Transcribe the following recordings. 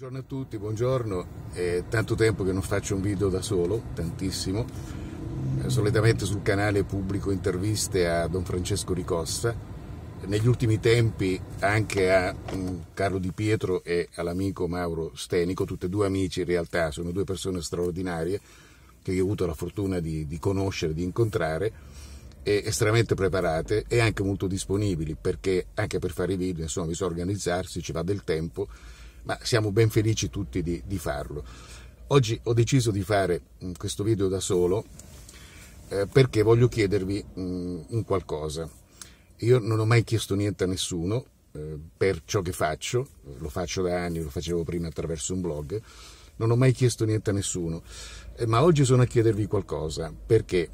Buongiorno a tutti, buongiorno. È tanto tempo che non faccio un video da solo, tantissimo. Eh, solitamente sul canale pubblico interviste a Don Francesco Ricossa, negli ultimi tempi anche a mm, Carlo Di Pietro e all'amico Mauro Stenico, tutti e due amici in realtà, sono due persone straordinarie che ho avuto la fortuna di, di conoscere, di incontrare estremamente preparate e anche molto disponibili perché anche per fare i video insomma bisogna organizzarsi, ci va del tempo ma siamo ben felici tutti di, di farlo. Oggi ho deciso di fare mm, questo video da solo eh, perché voglio chiedervi mh, mm, un qualcosa. Io non ho mai chiesto niente a nessuno eh, per ciò che faccio, lo faccio da anni, lo facevo prima attraverso un blog, non ho mai chiesto niente a nessuno, eh, ma oggi sono a chiedervi qualcosa perché?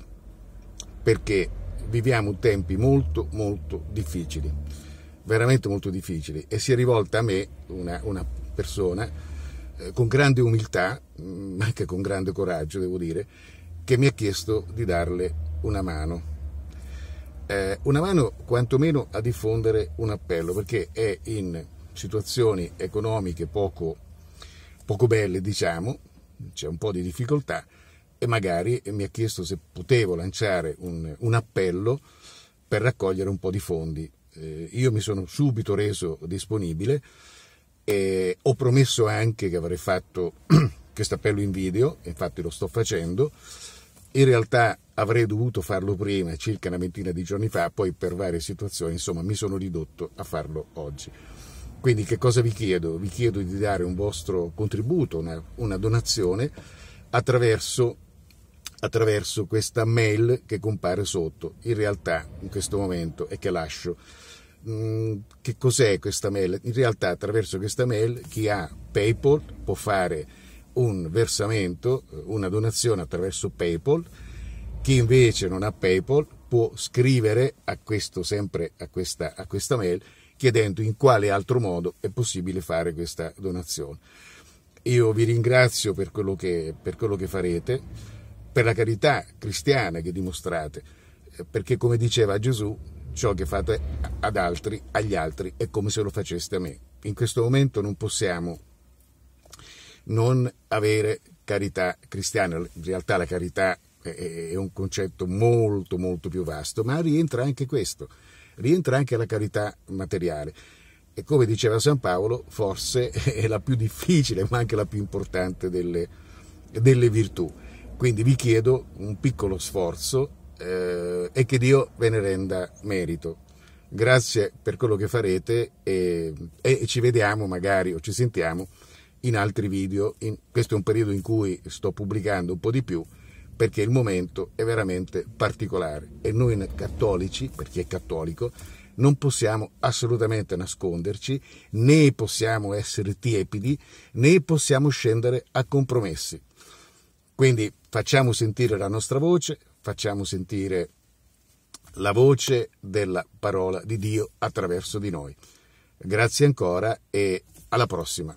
Perché viviamo tempi molto molto difficili veramente molto difficili e si è rivolta a me, una, una persona, eh, con grande umiltà, mm, ma anche con grande coraggio, devo dire, che mi ha chiesto di darle una mano. Eh, una mano quantomeno a diffondere un appello, perché è in situazioni economiche poco, poco belle, diciamo, c'è un po' di difficoltà, e magari mi ha chiesto se potevo lanciare un, un appello per raccogliere un po' di fondi eh, io mi sono subito reso disponibile e ho promesso anche che avrei fatto questo appello in video, infatti lo sto facendo. In realtà avrei dovuto farlo prima, circa una ventina di giorni fa, poi per varie situazioni, insomma, mi sono ridotto a farlo oggi. Quindi che cosa vi chiedo? Vi chiedo di dare un vostro contributo, una, una donazione attraverso attraverso questa mail che compare sotto, in realtà in questo momento e che lascio. Mm, che cos'è questa mail? In realtà attraverso questa mail chi ha PayPal può fare un versamento, una donazione attraverso PayPal, chi invece non ha PayPal può scrivere a questo, sempre a questa, a questa mail chiedendo in quale altro modo è possibile fare questa donazione. Io vi ringrazio per quello che, per quello che farete per la carità cristiana che dimostrate, eh, perché come diceva Gesù, ciò che fate ad altri, agli altri, è come se lo faceste a me. In questo momento non possiamo non avere carità cristiana, in realtà la carità è un concetto molto molto più vasto, ma rientra anche questo, rientra anche la carità materiale. E come diceva San Paolo, forse è la più difficile, ma anche la più importante delle, delle virtù. Quindi vi chiedo un piccolo sforzo eh, e che Dio ve ne renda merito. Grazie per quello che farete e, e ci vediamo magari o ci sentiamo in altri video. In, questo è un periodo in cui sto pubblicando un po' di più perché il momento è veramente particolare e noi cattolici, per chi è cattolico, non possiamo assolutamente nasconderci, né possiamo essere tiepidi, né possiamo scendere a compromessi. Quindi facciamo sentire la nostra voce, facciamo sentire la voce della parola di Dio attraverso di noi. Grazie ancora e alla prossima.